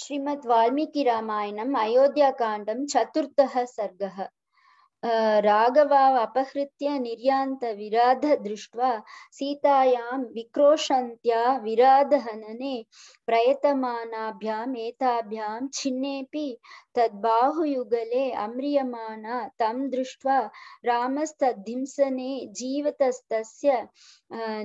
श्रीमद् वाल्मीकिरामायणम् अयोध्याकाण्डं चतुर्थः सर्गः राघवाव अपहृत्य विराध दृष्ट्वा सीतायां विक्रोशन्त्या विराधहनने प्रयतमानाभ्याम् एताभ्यां छिन्नेऽपि तद्बाहुयुगले अम्रियमाणा तं दृष्ट्वा रामस्तद्धिंसने जीवतस्तस्य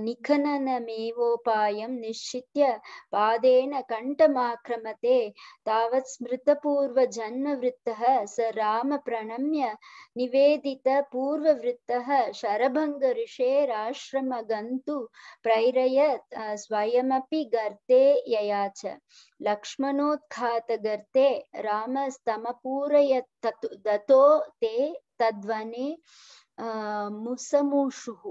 निखननमेवोपायं निश्चित्य पादेन कण्ठमाक्रमते तावत् स्मृतपूर्वजन्मवृत्तः स राम प्रणम्य निवेदित ऋषेराश्रम गंतु प्रैरय स्वयं गर्ते ययाच स्तम पूरय दतो ते तद्वने मुसमुषुः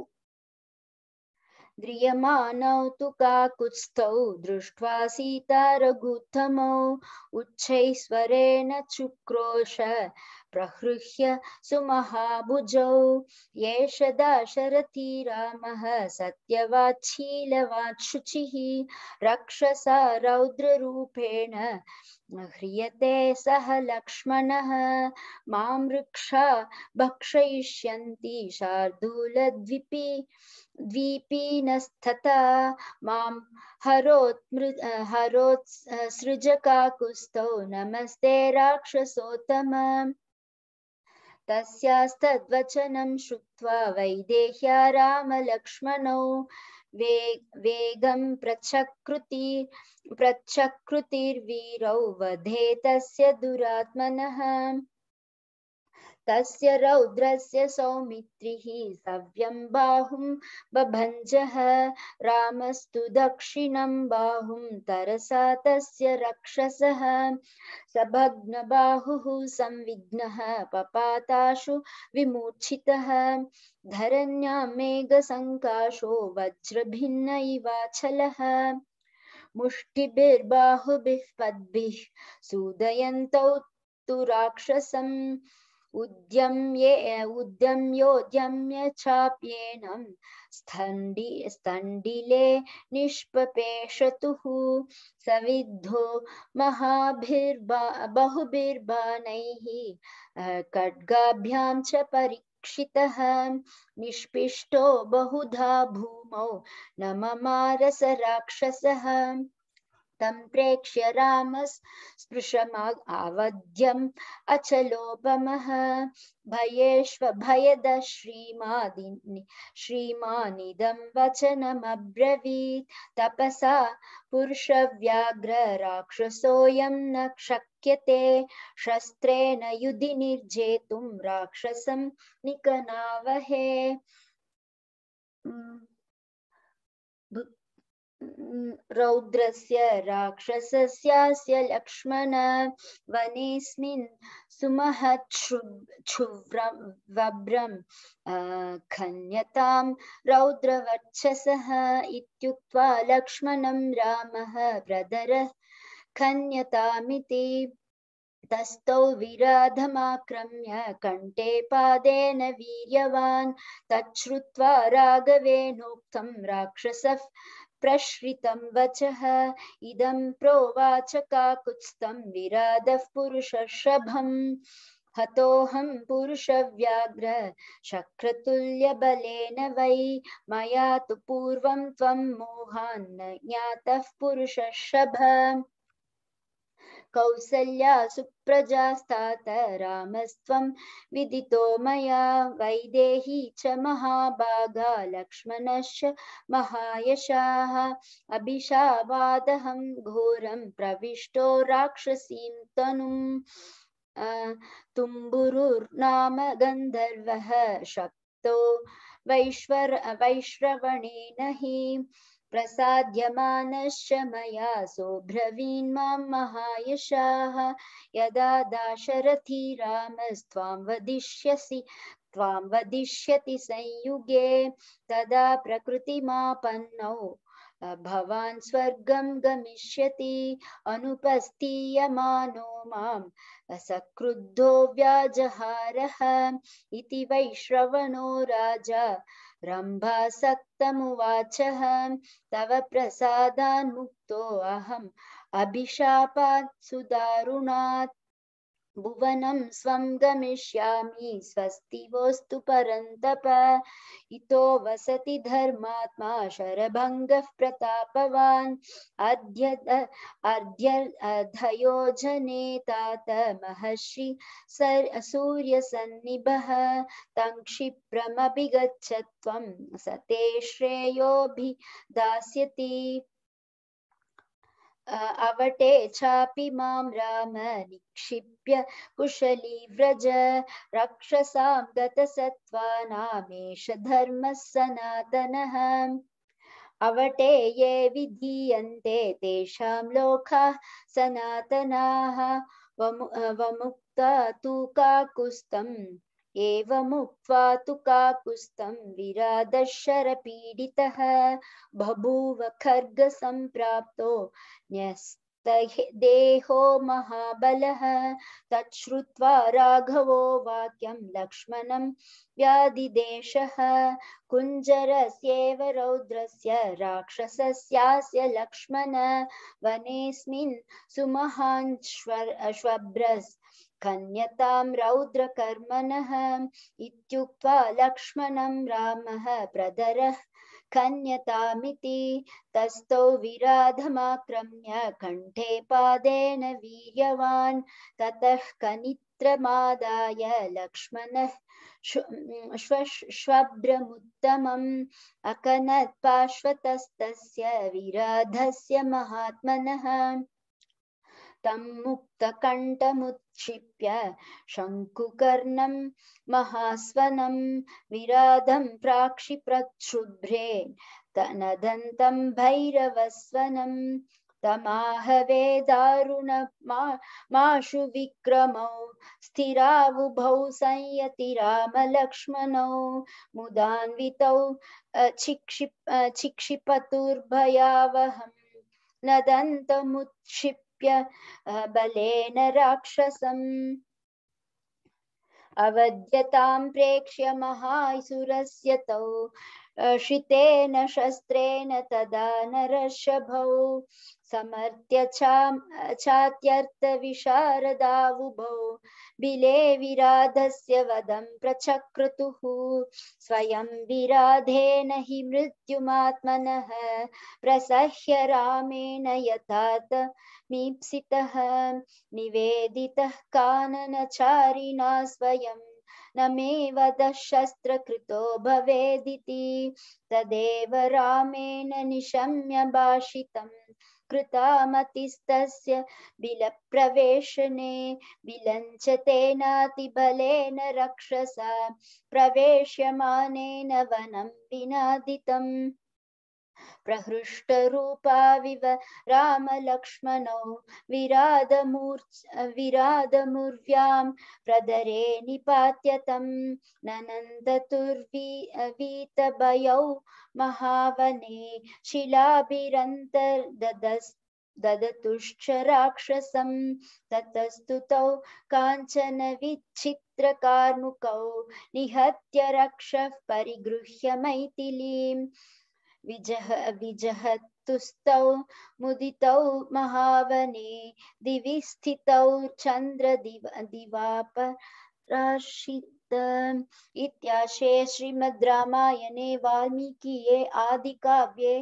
तु काकुत्स्थौ दृष्ट्वा सीता रघुतम उच्च स्वरेण चुक्रोश प्रहृह्य सुमहाभुजौ एष दाशरथी रामः सत्यवाच्छीलवाच्छुचिः रक्षसा रौद्ररूपेण ह्रियते सः लक्ष्मणः मां वृक्षा भक्षयिष्यन्ति शार्दूलद्विपी द्वीपीनस्तथा मां हरोत्मृ हरोत्सृजकाकुस्तौ नमस्ते राक्षसोत्तम तस्यास्तद्वचनं श्रुत्वा वैदेह्या रामलक्ष्मणौ वे वेगं प्रचकृति प्रचकृतिर्वीरौ वधे तस्य दुरात्मनः तस्य रौद्रस्य सौमित्रिः सव्यं बाहुं बभञ्जः रामस्तु दक्षिणं बाहुं तरसा तस्य रक्षसः सभग्नबाहुः संविघ्नः पपाताशु विमूर्छितः धरण्या मेघसङ्काशो वज्रभिन्न इवाचलः मुष्टिभिर्बाहुभिः पद्भिः सूदयन्तौ तु राक्षसम् उद्यम्ये उद्यम्योद्यम्य चाप्येनं स्थंडि स्थण्डिले निष्पपेशतुः सविद्धो महाभिर्बा बहुभिर्बाणैः खड्गाभ्यां च परि क्षितः निष्पिष्टो बहुधा भूमौ नम मारस ममारसराक्षसः तं प्रेक्ष्य राम रामस्पृशमाग अचलोपम भयेष्व भयद श्रीमादिनि श्रीमानिदं वचनमब्रवीत् तपसा पुरुषव्याघ्रराक्षसोऽयं न शक्यते शस्त्रेण युधि निर्जेतुं राक्षसं निकनावहे रौद्रस्य राक्षसस्यास्य लक्ष्मण वनेऽस्मिन् सुमहच्छुव्रवभ्रं खन्यतां रौद्रवर्चसः इत्युक्त्वा लक्ष्मणं रामः प्रदरः खन्यतामिति तस्थौ विराधमाक्रम्य कण्ठे पादेन वीर्यवान् तच्छ्रुत्वा राघवेणोक्तं राक्षसः प्रश्रितं वचः इदं प्रोवाच काकुत्स्थं विराधः पुरुषर्षभम् हतोऽहं पुरुषव्याघ्र शक्रतुल्यबलेन वै मया तु पूर्वं त्वं मोहान्न ज्ञातः पुरुषर्षभ कौसल्या सुप्रजास्तात रामस्त्वं विदितो मया वैदेही च महाभागा लक्ष्मणश्च महायशाः अभिशावादहं घोरं प्रविष्टो राक्षसीं तनुम् तुम्बुरुर्नाम गन्धर्वः शप्तो वैश्वर वैश्रवणेन हि प्रसाद्यमानश्च मया सोऽब्रवीन्मां महायशाः यदा दाशरथि रामस्त्वां वदिष्यसि त्वां वदिष्यति संयुगे तदा प्रकृतिमापन्नौ भवान् स्वर्गं गमिष्यति अनुपस्थीयमानो मां सक्रुद्धो व्याजहारः इति वैश्रवणो राजा रम्भासक्तमुवाचः तव प्रसादान्मुक्तो अहम् अभिशापात् सुदारुणात् भुवनं स्वं गमिष्यामि स्वस्ति वस्तु परन्तप इतो वसति धर्मात्मा शरभङ्गः प्रतापवान् अद्य अर्ध्यधयो तात महर्षि सर् सूर्यसन्निभः तं क्षिप्रमभिगच्छ त्वं स ते अवटे चापि मां राम निक्षिप्य कुशली व्रज रक्षसां गतसत्त्वानामेष धर्मः सनातनः अवटे ये विधीयन्ते तेषां लोकाः सनातनाः वमुक्ता तु काकुस्तं एवमुक्त्वा तु काकुस्तं विरादशरपीडितः बभूव न्यस्त देहो महाबलः तच्छ्रुत्वा राघवो वाक्यं लक्ष्मणं व्यादिदेशः कुञ्जरस्येव रौद्रस्य राक्षसस्यास्य लक्ष्मण वनेऽस्मिन् सुमहान् श्वभ्रस् कन्यतां रौद्रकर्मणः इत्युक्त्वा लक्ष्मणं रामः प्रदरः खन्यतामिति तस्थौ विराधमाक्रम्य कण्ठे पादेन वीर्यवान् ततः कनित्रमादाय लक्ष्मणः श्वश्वभ्रमुत्तमम् अकनत् पार्श्वतस्तस्य विराधस्य महात्मनः तं मुक्तकण्ठमुत्क्षिप्य शङ्कुकर्णं महास्वनं विराधं प्राक्षिप्रच्छुभ्रे तनदन्तं भैरवस्वनं दारुण माशु विक्रमौ स्थिरावुभौ संयति राम लक्ष्मणौ मुदान्वितौ चिक्षिप चिक्षिपतुर्भयावहम् नदन्तमुत्क्षिप्य विलिप्य बलेन राक्षसम् अवद्यतां प्रेक्ष्य महासुरस्य तौ शितेन शस्त्रेण तदा नरशभौ समर्थ्य चात्यर्थविशारदावुभौ बिले विराधस्य वदं प्रचक्रतुः स्वयं विराधेन हि मृत्युमात्मनः प्रसह्य रामेण यथात मीप्सितः निवेदितः काननचारिणा स्वयं न मे वधशस्त्रकृतो भवेदिति तदेव रामेण निशम्य भाषितम् कृतामतिस्तस्य बिलप्रवेशने बिलञ्चतेनातिबलेन रक्षसा प्रवेश्यमानेन वनं विनादितम् प्रहृष्टरूपा विव रामलक्ष्मणौ विरादमूर् विरादमुर्व्यां प्रदरे निपात्य तं ननन्दतुर्वी वीतभयौ महावने शिलाभिरन्तर्ददस् ददतुश्च राक्षसं ततस्तुतौ काञ्चनविच्छित्रकार्मुकौ निहत्य रक्षः परिगृह्य मैथिलीम् विजह विजह तुस्तौ मुदितौ महावने दिवि स्थितौ चन्द्रदिव दिवाप राशित इत्याशे श्रीमद् रामायणे वाल्मीकिये आदिकाव्ये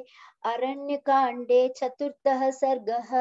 अरण्यकाण्डे चतुर्थः सर्गः